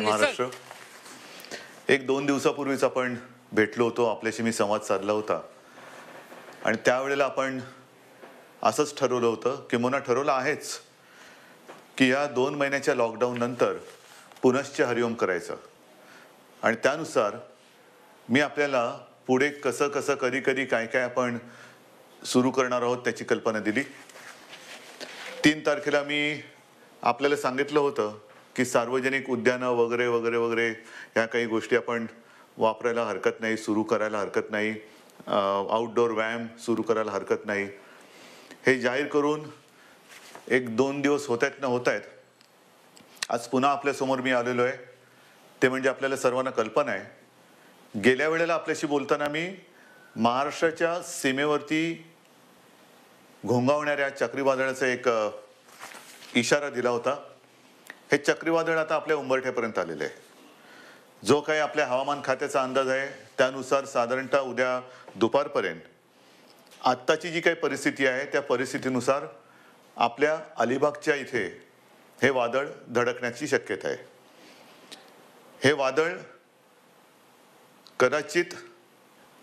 महाराष्ट्र एक दोन दिवसापूर्वीच आपण भेटलो होतो आपल्याशी मी संवाद साधला होता आणि त्यावेळेला आपण असंच ठरवलं होतं किंवा ठरवलं आहेच की या दोन महिन्याच्या लॉकडाऊन नंतर पुनश्च हरिओम करायचं आणि त्यानुसार मी आपल्याला पुढे कसं कसं कधी कधी काय काय आपण सुरू करणार आहोत त्याची कल्पना दिली तीन तारखेला मी आपल्याला सांगितलं होतं की सार्वजनिक उद्यानं वगैरे वगैरे वगैरे ह्या काही गोष्टी आपण वापरायला हरकत नाही सुरू करायला हरकत नाही आउटडोअर व्यायाम सुरू करायला हरकत नाही हे जाहीर करून एक दोन दिवस होत आहेत ना होत आहेत आज पुन्हा आपल्यासमोर मी आलेलो आहे ते म्हणजे आपल्याला सर्वांना कल्पना आहे गेल्या वेळेला आपल्याशी बोलताना मी महाराष्ट्राच्या सीमेवरती घोंगावणाऱ्या चक्रीवादळाचा एक इशारा दिला होता हे चक्रीवादळ आता आपल्या उंबरठ्यापर्यंत आलेलं आहे जो काही आपल्या हवामान खात्याचा अंदाज आहे त्यानुसार साधारणतः उद्या दुपारपर्यंत आत्ताची जी काही परिस्थिती आहे त्या परिस्थितीनुसार आपल्या अलिबागच्या इथे हे वादळ धडकण्याची शक्यता आहे हे वादळ कदाचित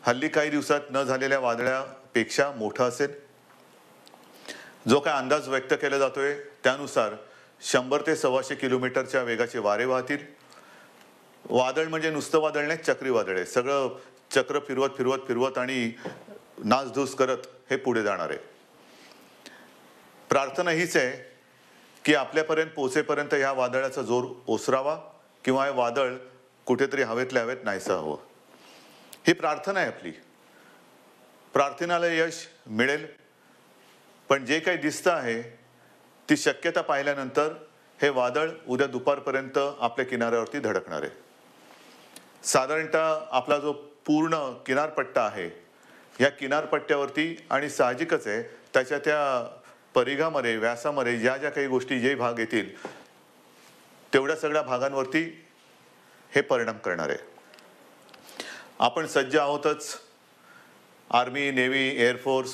हल्ली काही दिवसात न झालेल्या वादळापेक्षा मोठं असेल जो काय अंदाज व्यक्त केला जातोय त्यानुसार शंभर ते सव्वाशे किलोमीटरच्या वेगाचे वारे वाहतील वादळ म्हणजे नुसतं वादळ नाही चक्रीवादळ आहे सगळं चक्र फिरवत फिरवत फिरवत आणि नासधूस करत हे पुढे जाणार आहे प्रार्थना हीच आहे की आपल्यापर्यंत पोचेपर्यंत ह्या वादळाचा जोर ओसरावा किंवा हे वादळ कुठेतरी हवेतल्या हवेत नाहीसं हवं ही प्रार्थना आहे आपली प्रार्थनाला यश मिळेल पण जे काही दिसतं आहे ती शक्यता पाहिल्यानंतर हे वादळ उद्या दुपारपर्यंत आपल्या किनाऱ्यावरती धडकणार आहे साधारणतः आपला जो पूर्ण किनारपट्टा आहे या किनारपट्ट्यावरती आणि साहजिकच आहे त्याच्या त्या परिघामध्ये व्यासामध्ये ज्या ज्या काही गोष्टी जे भाग येतील तेवढ्या सगळ्या भागांवरती हे परिणाम करणार आहे आपण सज्ज आहोतच आर्मी नेव्ही एअरफोर्स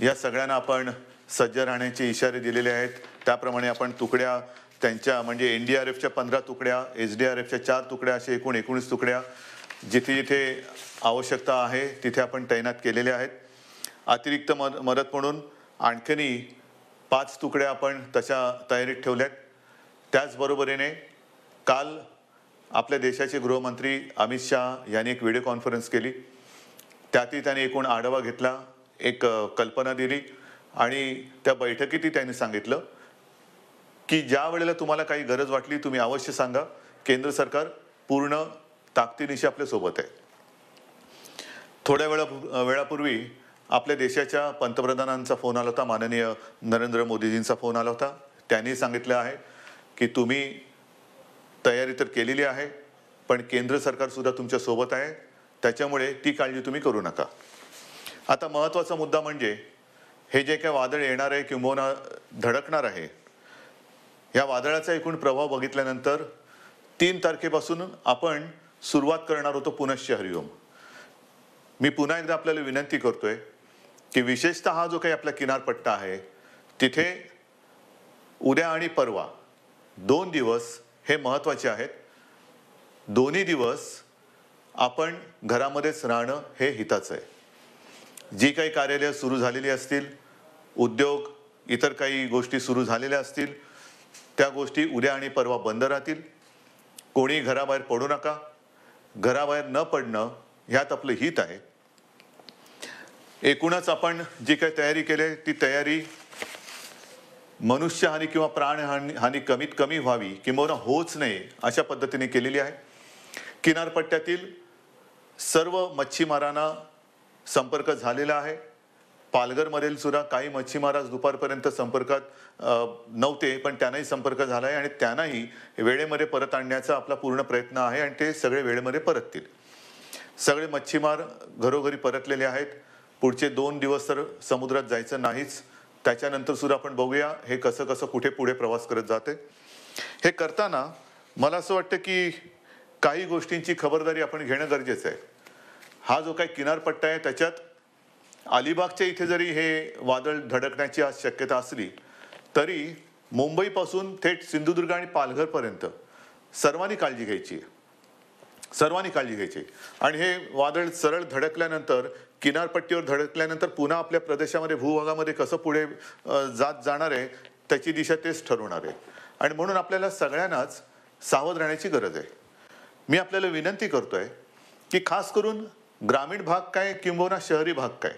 या सगळ्यांना आपण सज्ज राहण्याचे इशारे दिलेले आहेत त्याप्रमाणे आपण तुकड्या त्यांच्या म्हणजे एन डी आर एफच्या पंधरा तुकड्या एच डी आर एफच्या चार तुकड्या असे एकूण एकोणीस तुकड्या जिथे जिथे आवश्यकता आहे तिथे आपण तैनात केलेल्या आहेत अतिरिक्त मद मदत म्हणून आणखीनही पाच तुकड्या आपण तशा तयारीत ठेवल्यात त्याचबरोबरीने काल आपल्या देशाचे गृहमंत्री अमित शहा यांनी एक व्हिडिओ कॉन्फरन्स केली त्यातही त्यांनी एकूण आढावा घेतला एक कल्पना दिली आणि त्या बैठकीतही त्यांनी सांगितलं की ज्या वेळेला तुम्हाला काही गरज वाटली तुम्ही अवश्य सांगा केंद्र सरकार पूर्ण ताकदीनिशी आपल्यासोबत आहे थोड्या वेळा वेळापूर्वी आपल्या देशाच्या पंतप्रधानांचा फोन आला होता माननीय नरेंद्र मोदीजींचा फोन आला होता त्यांनी सांगितलं आहे की तुम्ही तयारी तर केलेली आहे पण केंद्र सरकारसुद्धा तुमच्यासोबत आहे त्याच्यामुळे ती काळजी तुम्ही करू नका आता महत्त्वाचा मुद्दा म्हणजे हे जे काय वादळ येणार आहे किंबहुना धडकणार आहे या वादळाचा एकूण प्रभाव बघितल्यानंतर तीन तारखेपासून आपण सुरुवात करणार होतो पुनश्च हरिओम मी पुन्हा एकदा आपल्याला विनंती करतोय की विशेषतः हा जो काही आपला किनारपट्टा आहे तिथे उद्या आणि परवा दोन दिवस हे महत्त्वाचे आहेत दोन्ही दिवस आपण घरामध्येच राहणं हे हिताचं आहे जी काही कार्यालयं सुरू झालेली असतील उद्योग इतर काही गोष्टी सुरू झालेल्या असतील त्या गोष्टी उद्या आणि परवा बंद राहतील कोणी घराबाहेर पडू नका घराबाहेर न पडणं ह्यात आपलं हित आहे एकूणच आपण जी काही तयारी केली ती तयारी मनुष्यहानी किंवा प्राणहानी हानी कमीत कमी व्हावी किंवा होच नये अशा पद्धतीने केलेली आहे किनारपट्ट्यातील सर्व मच्छीमारांना संपर्क झालेला आहे पालघरमधील सुद्धा काही मच्छीमार आज दुपारपर्यंत संपर्कात नव्हते पण त्यांनाही संपर्क झाला आहे आणि त्यांनाही वेळेमध्ये परत आणण्याचा आपला पूर्ण प्रयत्न आहे आणि ते सगळे वेळेमध्ये परततील सगळे मच्छीमार घरोघरी परतलेले आहेत पुढचे दोन दिवस तर समुद्रात जायचं नाहीच त्याच्यानंतर सुद्धा आपण बघूया हे कसं कसं कुठे पुढे प्रवास करत जाते हे करताना मला असं वाटतं की काही गोष्टींची खबरदारी आपण घेणं गरजेचं आहे हा जो काही किनारपट्टा आहे त्याच्यात अलिबागच्या इथे जरी हे वादळ धडकण्याची आज शक्यता असली तरी मुंबईपासून थेट सिंधुदुर्ग आणि पालघरपर्यंत सर्वांनी काळजी घ्यायची सर्वांनी काळजी घ्यायची आणि हे वादळ सरळ धडकल्यानंतर किनारपट्टीवर धडकल्यानंतर पुन्हा आपल्या प्रदेशामध्ये भूभागामध्ये कसं पुढे जात जाणार आहे त्याची दिशा तेच ठरवणार आहे आणि म्हणून आपल्याला सगळ्यांनाच सावध राहण्याची गरज आहे मी आपल्याला विनंती करतोय की खास करून ग्रामीण भाग काय किंबहुना शहरी भाग काय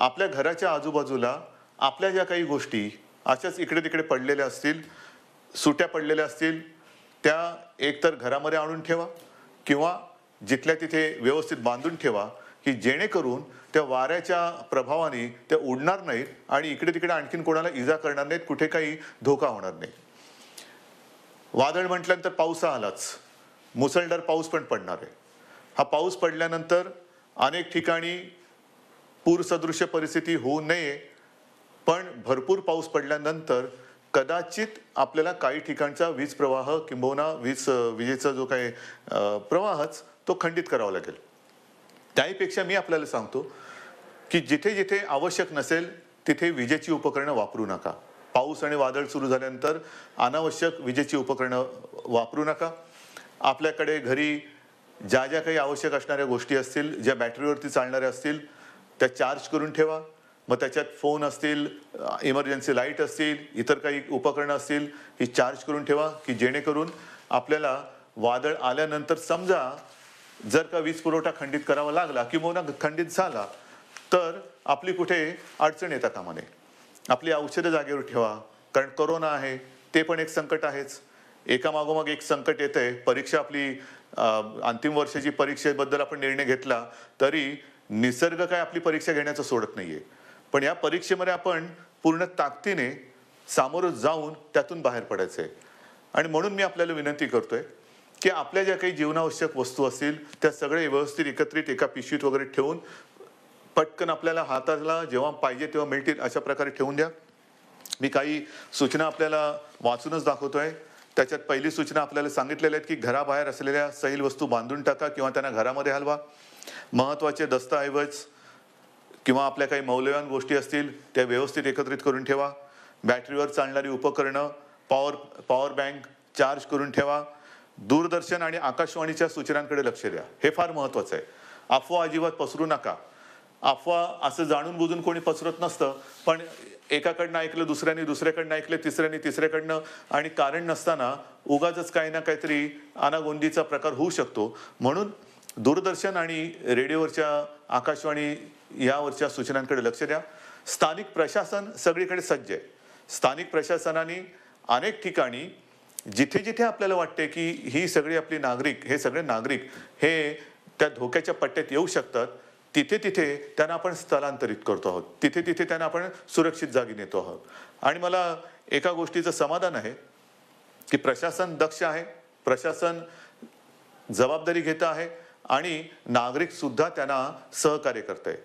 आपल्या घराच्या आजूबाजूला आपल्या ज्या काही गोष्टी अशाच इकडे तिकडे पडलेल्या असतील सुट्या पडलेल्या असतील त्या एकतर घरामध्ये आणून ठेवा किंवा जिथल्या तिथे व्यवस्थित बांधून ठेवा की जेणेकरून त्या वाऱ्याच्या प्रभावाने त्या उडणार नाहीत आणि इकडे तिकडे आणखीन कोणाला इजा करणार नाहीत कुठे काही धोका होणार नाही वादळ म्हटल्यानंतर पाऊस आलाच मुसळधार पाऊस पण पडणार आहे हा पाऊस पडल्यानंतर अनेक ठिकाणी पूरसदृश्य परिस्थिती होऊ नये पण भरपूर पाऊस पडल्यानंतर कदाचित आपल्याला काही ठिकाणचा वीज प्रवाह किंबहुना वीज विजेचा जो काही प्रवाहच तो खंडित करावा लागेल त्याहीपेक्षा मी आपल्याला सांगतो की जिथे जिथे आवश्यक नसेल तिथे विजेची उपकरणं वापरू नका पाऊस आणि वादळ सुरू झाल्यानंतर अनावश्यक विजेची उपकरणं वापरू नका आपल्याकडे घरी ज्या ज्या काही आवश्यक असणाऱ्या गोष्टी असतील ज्या बॅटरीवरती चालणाऱ्या असतील त्या चार्ज करून ठेवा मग त्याच्यात फोन असतील इमर्जन्सी लाईट असतील इतर काही उपकरणं असतील ही चार्ज करून ठेवा की जेणेकरून आपल्याला वादळ आल्यानंतर समजा जर का वीज पुरवठा खंडित करावा लागला किंवा खंडित झाला तर आपली कुठे अडचण येतात कामाने आपली औषधं जागेवर ठेवा कारण करोना आहे ते पण एक संकट आहेच एकामागोमाग एक संकट येतं आहे परीक्षा आपली अंतिम वर्षाची परीक्षेबद्दल आपण निर्णय घेतला तरी निसर्ग काय आपली परीक्षा घेण्याचं सोडत नाहीये पण या परीक्षेमध्ये आपण पूर्ण ताकदीने सामोरं जाऊन त्यातून बाहेर पडायचं आहे आणि म्हणून मी आपल्याला विनंती करतोय की आपल्या ज्या काही जीवनावश्यक वस्तू असतील त्या सगळे व्यवस्थित एकत्रित एका पिशवीत वगैरे ठेवून पटकन आपल्याला हाताला जेव्हा पाहिजे तेव्हा मिळतील अशा प्रकारे ठेवून द्या मी काही सूचना आपल्याला वाचूनच दाखवतोय त्याच्यात पहिली सूचना आपल्याला सांगितलेल्या आहेत की घराबाहेर असलेल्या सैल वस्तू बांधून टाका किंवा त्यांना घरामध्ये हलवा महत्वाचे दस्तऐवज किंवा आपल्या काही मौल्यवान गोष्टी असतील त्या व्यवस्थित एकत्रित करून ठेवा बॅटरीवर चालणारी उपकरणं पॉवर पॉवर बँक चार्ज करून ठेवा दूरदर्शन आणि आकाशवाणीच्या सूचनांकडे लक्ष द्या हे फार महत्त्वाचं आहे अफवा अजिबात पसरू नका अफवा असं जाणून बुजून कोणी पसरत नसतं पण एकाकडनं ऐकलं दुसऱ्याने दुसऱ्याकडनं ऐकलं तिसऱ्याने तिसऱ्याकडनं आणि कारण नसताना उगाच काही ना काहीतरी अनागोंदीचा प्रकार होऊ शकतो म्हणून दूरदर्शन आणि रेडिओवरच्या आकाशवाणी यावरच्या सूचनांकडे लक्ष द्या स्थानिक प्रशासन सगळीकडे सज्ज आहे स्थानिक प्रशासनाने अनेक ठिकाणी जिथे जिथे आपल्याला वाटते की ही सगळी आपली नागरिक हे सगळे नागरिक हे त्या धोक्याच्या पट्ट्यात येऊ शकतात तिथे तिथे त्यांना आपण स्थलांतरित करतो आहोत तिथे तिथे त्यांना आपण सुरक्षित जागी नेतो आहोत आणि मला एका गोष्टीचं समाधान आहे की प्रशासन दक्ष आहे प्रशासन जबाबदारी घेतं आहे आणि नागरिकसुद्धा त्यांना सहकार्य करत आहे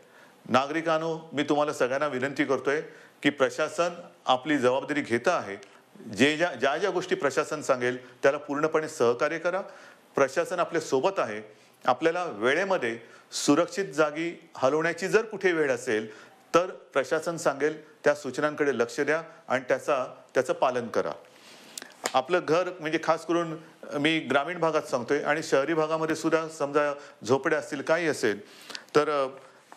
नागरिकांनो मी तुम्हाला सगळ्यांना विनंती करतोय की प्रशासन आपली जबाबदारी घेतं आहे जे ज्या ज्या ज्या गोष्टी प्रशासन सांगेल त्याला पूर्णपणे सहकार्य करा प्रशासन आपल्या सोबत आहे आपल्याला वेळेमध्ये सुरक्षित जागी हलवण्याची जर कुठे वेळ असेल तर प्रशासन सांगेल त्या सूचनांकडे लक्ष द्या आणि त्याचा त्याचं पालन करा आपलं घर म्हणजे खास करून मी ग्रामीण भागात सांगतोय आणि शहरी भागामध्ये सुद्धा समजा झोपड्या असतील काही असेल तर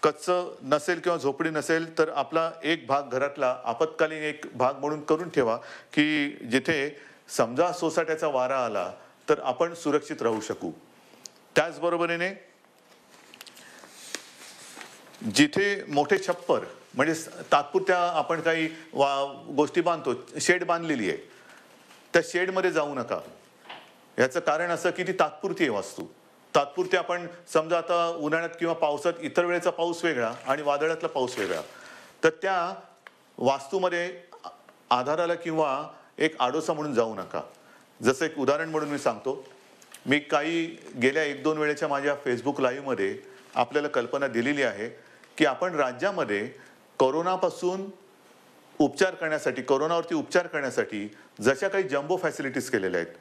कच्चं नसेल किंवा झोपडी नसेल तर आपला एक भाग घरातला आपत्कालीन एक भाग म्हणून करून ठेवा की जिथे समजा सोसाट्याचा वारा आला तर आपण सुरक्षित राहू शकू त्याचबरोबरीने जिथे मोठे छप्पर म्हणजे तात्पुरत्या आपण काही वा गोष्टी बांधतो शेड बांधलेली आहे त्या शेडमध्ये जाऊ नका याचं कारण असं की ती तात्पुरती आहे वास्तू तात्पुरती आपण समजा आता उन्हाळ्यात किंवा पावसात इतर वेळेचा पाऊस वेगळा आणि वादळातला पाऊस वेगळा तर त्या वास्तूमध्ये आधाराला किंवा एक आडोसा म्हणून जाऊ नका जसं एक उदाहरण म्हणून मी सांगतो मी काही गेल्या एक दोन वेळेच्या माझ्या फेसबुक लाईव्हमध्ये आपल्याला कल्पना दिलेली आहे की आपण राज्यामध्ये करोनापासून उपचार करण्यासाठी कोरोनावरती उपचार करण्यासाठी जशा काही जम्बो फॅसिलिटीज केलेल्या आहेत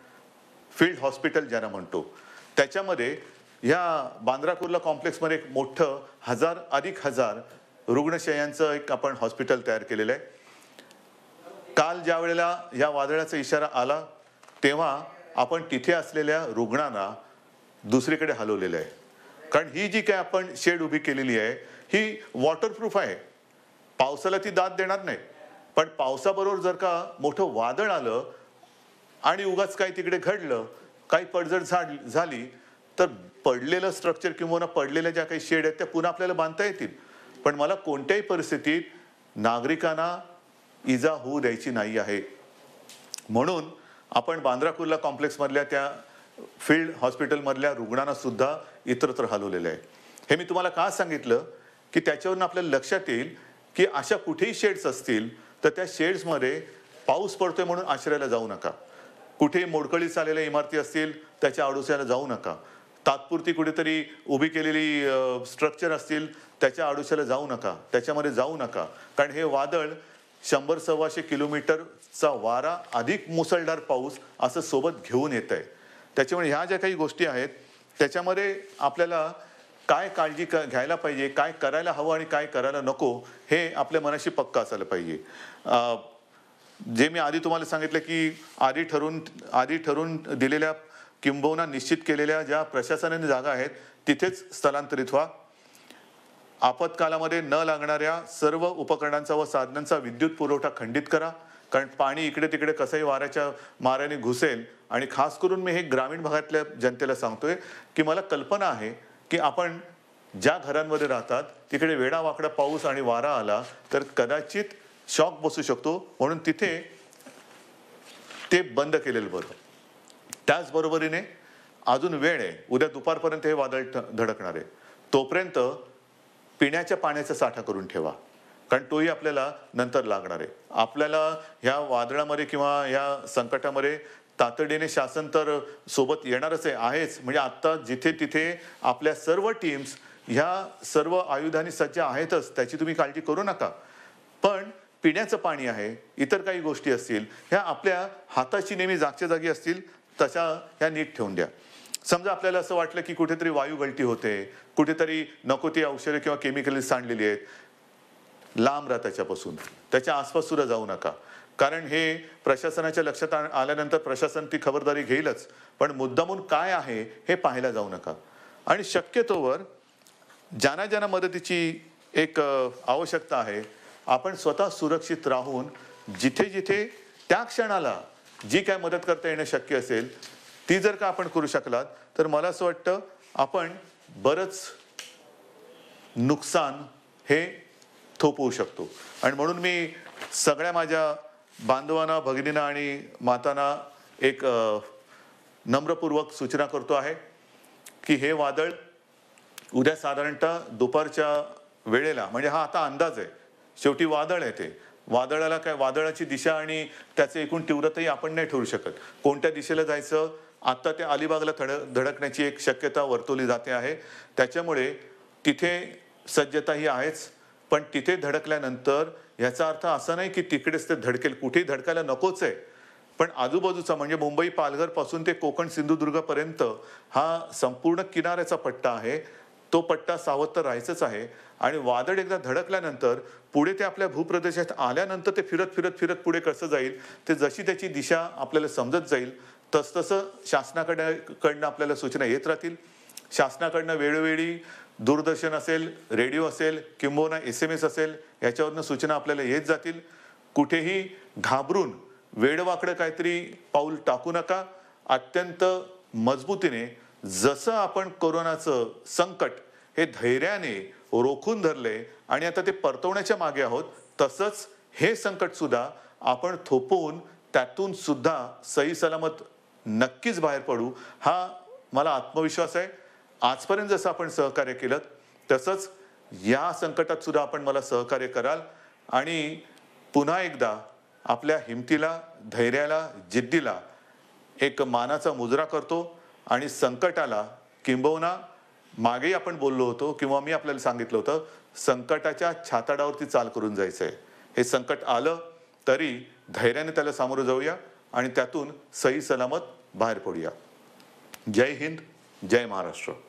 फील्ड हॉस्पिटल ज्यांना म्हणतो त्याच्यामध्ये ह्या बांद्रा कुर्ला कॉम्प्लेक्समध्ये एक मोठं हजार अधिक हजार रुग्णशयांचं एक आपण हॉस्पिटल तयार केलेलं आहे काल ज्या वेळेला या वादळाचा इशारा आला तेव्हा आपण तिथे असलेल्या रुग्णांना दुसरीकडे हलवलेलं आहे कारण ही जी काय आपण शेड उभी केलेली आहे ही वॉटरप्रूफ आहे पावसाला ती दाद देणार नाही पण पावसाबरोबर जर का मोठं वादळ आलं आणि उगाच काही तिकडे घडलं काही पडझड झाड झाली तर पडलेलं स्ट्रक्चर किंवा पडलेल्या ज्या काही शेड आहेत त्या पुन्हा आपल्याला बांधता येतील पण मला कोणत्याही परिस्थितीत नागरिकांना इजा होऊ द्यायची नाही आहे म्हणून आपण बांद्रा कुर्ला कॉम्प्लेक्समधल्या त्या फील्ड हॉस्पिटलमधल्या रुग्णांना सुद्धा इतरत्र हलवलेलं आहे हे मी तुम्हाला का सांगितलं की त्याच्यावरून आपल्याला लक्षात येईल की अशा कुठेही शेड्स असतील तर त्या शेड्समध्ये पाऊस पडतोय म्हणून आश्रयाला जाऊ नका कुठे मोडकळीस आलेल्या इमारती असतील त्याच्या आडोश्याला जाऊ नका तात्पुरती कुठेतरी उभी केलेली स्ट्रक्चर असतील त्याच्या आडोश्याला जाऊ नका त्याच्यामध्ये जाऊ नका कारण हे वादळ शंभर सव्वाशे किलोमीटरचा वारा अधिक मुसळधार पाऊस असं सोबत घेऊन येत आहे त्याच्यामुळे ह्या ज्या काही गोष्टी आहेत त्याच्यामध्ये आपल्याला काय काळजी क घ्यायला पाहिजे काय करायला हवं आणि काय करायला नको हे आपल्या मनाशी पक्का असायला पाहिजे जे मी आधी तुम्हाला सांगितलं की आधी ठरून आधी ठरून दिलेल्या किंबहुना निश्चित केलेल्या ज्या प्रशासनाने जागा आहेत तिथेच स्थलांतरित व्हा आपत्कालामध्ये न लागणाऱ्या सर्व उपकरणांचा व साधनांचा विद्युत पुरवठा खंडित करा कारण पाणी इकडे तिकडे कसंही वाऱ्याच्या माऱ्याने घुसेल आणि खास करून मी हे ग्रामीण भागातल्या जनतेला सांगतोय की मला कल्पना आहे की आपण ज्या घरांमध्ये राहतात तिकडे वेडावाकडा पाऊस आणि वारा आला तर कदाचित शॉक बसू शकतो म्हणून तिथे ते बंद केलेलं बरं त्याचबरोबरीने अजून वेळ आहे उद्या दुपारपर्यंत हे वादळ धडकणार आहे तोपर्यंत पिण्याच्या पाण्याचा साठा करून ठेवा कारण तोही आपल्याला नंतर लागणार आहे आपल्याला ह्या वादळामध्ये किंवा ह्या संकटामध्ये तातडीने शासन तर सोबत येणारच आहेच म्हणजे आत्ता जिथे तिथे आपल्या सर्व टीम्स ह्या सर्व आयुधानी सज्ज आहेतच त्याची तुम्ही काळजी करू नका पण पिण्याचं पाणी आहे इतर काही गोष्टी असतील ह्या आपल्या हाताची नेहमी जागच्या जागी असतील तशा ह्या नीट ठेवून द्या समजा आपल्याला असं वाटलं की कुठेतरी वायू गळती होते कुठेतरी नको ती औषधं किंवा केमिकल सांडलेली आहेत लांब राहा त्याच्यापासून त्याच्या आसपास सुद्धा जाऊ नका कारण हे प्रशासनाच्या लक्षात आल्यानंतर प्रशासन ती खबरदारी घेईलच पण मुद्दामून काय आहे हे पाहायला जाऊ नका आणि शक्यतोवर ज्यांना ज्यांना मदतीची एक आवश्यकता आहे आपण स्वतः सुरक्षित राहून जिथे जिथे त्या क्षणाला जी काय मदत करता येणं शक्य असेल ती जर का आपण करू शकलात तर मला असं वाटतं आपण बरंच नुकसान हे थोपवू शकतो आणि म्हणून मी सगळ्या माझ्या बांधवांना भगिनींना आणि मातांना एक नम्रपूर्वक सूचना करतो आहे की हे वादळ उद्या साधारणतः दुपारच्या वेळेला म्हणजे हा आता अंदाज आहे शेवटी वादळ आहे ते वादळाला काय वादळाची दिशा आणि त्याचे एकूण तीव्रताही आपण नाही ठरू शकत कोणत्या दिशेला जायचं आत्ता त्या अलिबागला धडक धडकण्याची एक शक्यता वर्तवली जाते आहे त्याच्यामुळे तिथे सज्जता ही आहेच पण तिथे धडकल्यानंतर ह्याचा अर्थ असा नाही की तिकडेच ते धडकेल कुठेही धडकायला नकोच आहे पण आजूबाजूचा म्हणजे मुंबई पालघरपासून ते कोकण सिंधुदुर्गपर्यंत हा संपूर्ण किनाऱ्याचा पट्टा आहे तो पट्टा सावध तर राहायचाच आहे आणि वादळ एकदा धडकल्यानंतर पुढे ते आपल्या भूप्रदेशात आल्यानंतर ते फिरत फिरत फिरत पुढे कसं जाईल ते जशी त्याची दिशा आपल्याला समजत जाईल तसतसं शासनाकडे कडनं आपल्याला सूचना येत राहतील शासनाकडनं वेळोवेळी दूरदर्शन असेल रेडिओ असेल किंबहुना एस एम एस असेल याच्यावरनं सूचना आपल्याला येत जातील कुठेही घाबरून वेडवाकडं काहीतरी पाऊल टाकू नका अत्यंत मजबूतीने जसं आपण कोरोनाचं संकट हे धैर्याने रोखून धरले आणि आता ते परतवण्याच्या मागे आहोत तसंच हे संकटसुद्धा आपण थोपवून त्यातून सुद्धा सही सलामत नक्कीच बाहेर पडू हा मला आत्मविश्वास आहे आजपर्यंत जसं आपण सहकार्य केलं तसंच या संकटात सुद्धा आपण मला सहकार्य कराल आणि पुन्हा एकदा आपल्या हिमतीला धैर्याला जिद्दीला एक मानाचा मुजरा करतो आणि संकटाला किंबवना मागेही आपण बोललो होतो किंवा मी आपल्याला सांगितलं होतं संकटाच्या छाताडावरती चाल करून जायचं आहे हे संकट आलं तरी धैर्याने त्याला सामोरं जाऊया आणि त्यातून सही सलामत बाहेर पडूया जय हिंद जय महाराष्ट्र